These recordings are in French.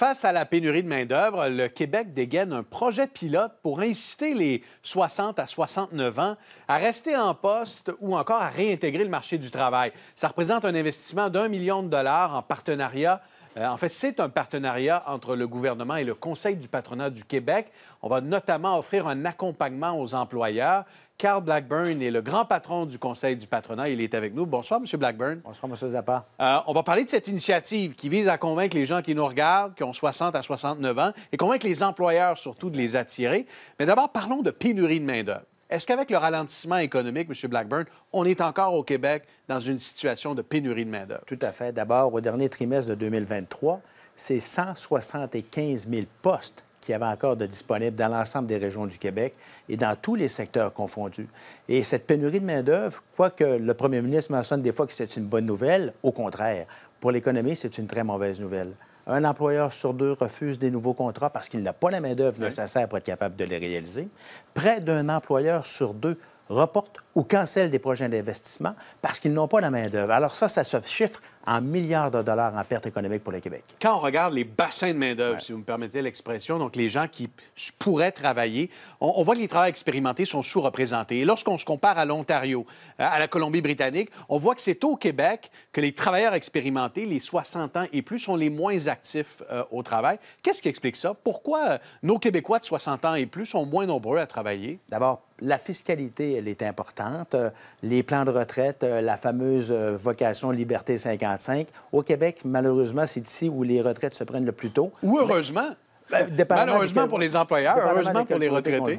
Face à la pénurie de main-d'œuvre, le Québec dégaine un projet pilote pour inciter les 60 à 69 ans à rester en poste ou encore à réintégrer le marché du travail. Ça représente un investissement d'un million de dollars en partenariat euh, en fait, c'est un partenariat entre le gouvernement et le Conseil du patronat du Québec. On va notamment offrir un accompagnement aux employeurs. Carl Blackburn est le grand patron du Conseil du patronat. Il est avec nous. Bonsoir, M. Blackburn. Bonsoir, M. Zappa. Euh, on va parler de cette initiative qui vise à convaincre les gens qui nous regardent, qui ont 60 à 69 ans, et convaincre les employeurs surtout de les attirer. Mais d'abord, parlons de pénurie de main-d'œuvre. Est-ce qu'avec le ralentissement économique, M. Blackburn, on est encore au Québec dans une situation de pénurie de main-d'œuvre? Tout à fait. D'abord, au dernier trimestre de 2023, c'est 175 000 postes qu'il y avait encore de disponibles dans l'ensemble des régions du Québec et dans tous les secteurs confondus. Et cette pénurie de main-d'œuvre, quoique le premier ministre mentionne des fois que c'est une bonne nouvelle, au contraire, pour l'économie, c'est une très mauvaise nouvelle. Un employeur sur deux refuse des nouveaux contrats parce qu'il n'a pas la main-d'œuvre nécessaire pour être capable de les réaliser. Près d'un employeur sur deux reporte ou cancelle des projets d'investissement parce qu'ils n'ont pas la main-d'œuvre. Alors, ça, ça se chiffre en milliards de dollars en pertes économiques pour le Québec. Quand on regarde les bassins de main-d'œuvre, si vous me permettez l'expression, donc les gens qui pourraient travailler, on, voit que les travailleurs expérimentés sont sous-représentés. Et lorsqu'on se compare à l'Ontario, euh, à la Colombie-Britannique, on voit que c'est au Québec que les travailleurs expérimentés, les 60 ans et plus, sont les moins actifs euh, au travail. Qu'est-ce qui explique ça? Pourquoi euh, nos Québécois de 60 ans et plus sont moins nombreux à travailler? D'abord, la fiscalité, elle est importante. Les plans de retraite, la fameuse vocation Liberté 50 au Québec, malheureusement, c'est ici où les retraites se prennent le plus tôt. Ou heureusement. Ben, malheureusement pour les employeurs, heureusement pour les retraités.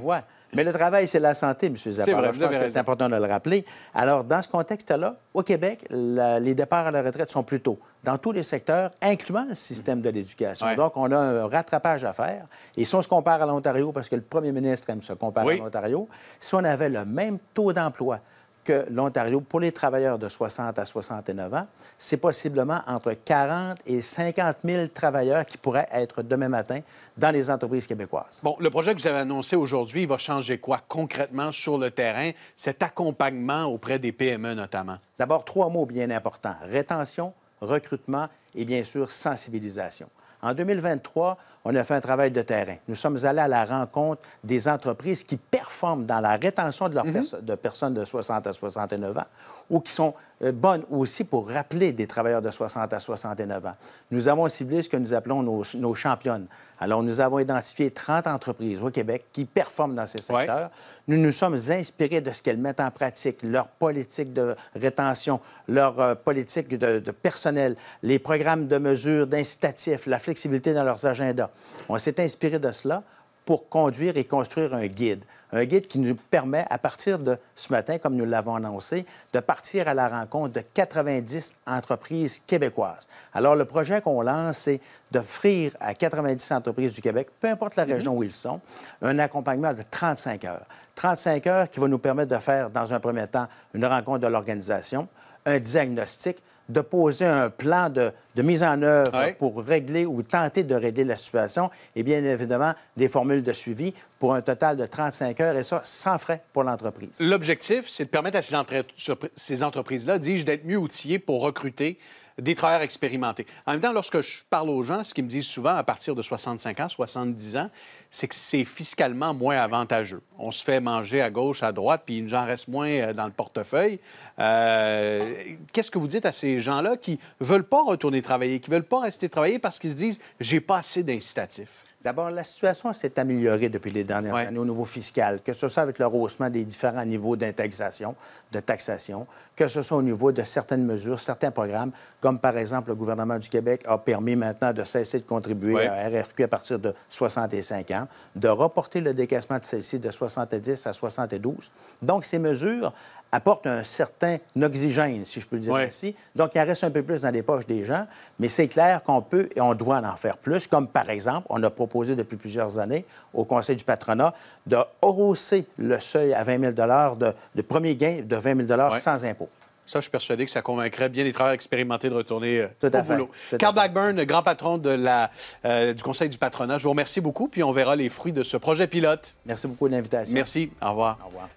Mais le travail, c'est la santé, M. Zappa. Je pense que c'est important de le rappeler. Alors, dans ce contexte-là, au Québec, les départs à la retraite sont plus tôt dans tous les secteurs, incluant le système de l'éducation. Donc, on a un rattrapage à faire. Et si on se compare à l'Ontario, parce que le premier ministre aime se comparer à l'Ontario, si on avait le même taux d'emploi, que l'Ontario, pour les travailleurs de 60 à 69 ans, c'est possiblement entre 40 et 50 000 travailleurs qui pourraient être demain matin dans les entreprises québécoises. Bon, le projet que vous avez annoncé aujourd'hui va changer quoi concrètement sur le terrain, cet accompagnement auprès des PME notamment? D'abord, trois mots bien importants, rétention, recrutement et bien sûr sensibilisation. En 2023, on a fait un travail de terrain. Nous sommes allés à la rencontre des entreprises qui performent dans la rétention de, mhm. de personnes de 60 à 69 ans ou qui sont euh, bonne aussi pour rappeler des travailleurs de 60 à 69 ans. Nous avons ciblé ce que nous appelons nos, championnes. Alors, nous avons identifié 30 entreprises au Québec qui performent dans ces secteurs. Nous nous sommes inspirés de ce qu'elles mettent en pratique, leur politique de rétention, leur euh, politique de, de, personnel, les programmes de mesures, d'incitatifs, la flexibilité dans leurs agendas. On s'est inspiré de cela pour conduire et construire un guide. Un guide qui nous permet, à partir de ce matin, comme nous l'avons annoncé, de partir à la rencontre de 90 entreprises québécoises. Alors, le projet qu'on lance, c'est d'offrir à 90 entreprises du Québec, peu importe la région où ils sont, un accompagnement de 35 heures. 35 heures qui va nous permettre de faire, dans un premier temps, une rencontre de l'organisation, un diagnostic, de poser un plan de, de mise en œuvre pour régler ou tenter de régler la situation et bien évidemment des formules de suivi pour un total de 35 heures et ça sans frais pour l'entreprise. L'objectif, c'est de permettre à ces, ces entreprises-là, dis-je, d'être mieux outillées pour recruter des travailleurs expérimentés. En même temps, lorsque je parle aux gens, ce qu'ils me disent souvent à partir de 65 ans, 70 ans, c'est que c'est fiscalement moins avantageux. On se fait manger à gauche, à droite, puis il nous en reste moins euh, dans le portefeuille. Euh, qu'est-ce que vous dites à ces gens-là qui veulent pas retourner travailler, qui veulent pas rester travailler parce qu'ils se disent j'ai pas assez d'incitatifs? D'abord, la situation s'est améliorée depuis les dernières années au niveau fiscal, que ce soit avec le rehaussement des différents niveaux d'intégration, de taxation, que ce soit au niveau de certaines mesures, certains programmes, comme par exemple le gouvernement du Québec a permis maintenant de cesser de contribuer à RRQ à partir de 65 ans, de reporter le décaissement de celle-ci de 70 à 72. Donc, ces mesures apporte un certain oxygène, si je peux le dire ainsi. Donc, il en reste un peu plus dans les poches des gens, mais c'est clair qu'on peut et on doit en faire plus, comme par exemple, on a proposé depuis plusieurs années au Conseil du patronat de hausser le seuil à 20 000 de, de, premier gain de 20 000 sans impôt. Ça, je suis persuadé que ça convaincrait bien les travailleurs expérimentés de retourner euh, Tout à au boulot. Carl Blackburn, grand patron euh, du Conseil du patronat, je vous remercie beaucoup, puis on verra les fruits de ce projet pilote. Merci beaucoup de l'invitation. Merci. Au revoir. Au revoir.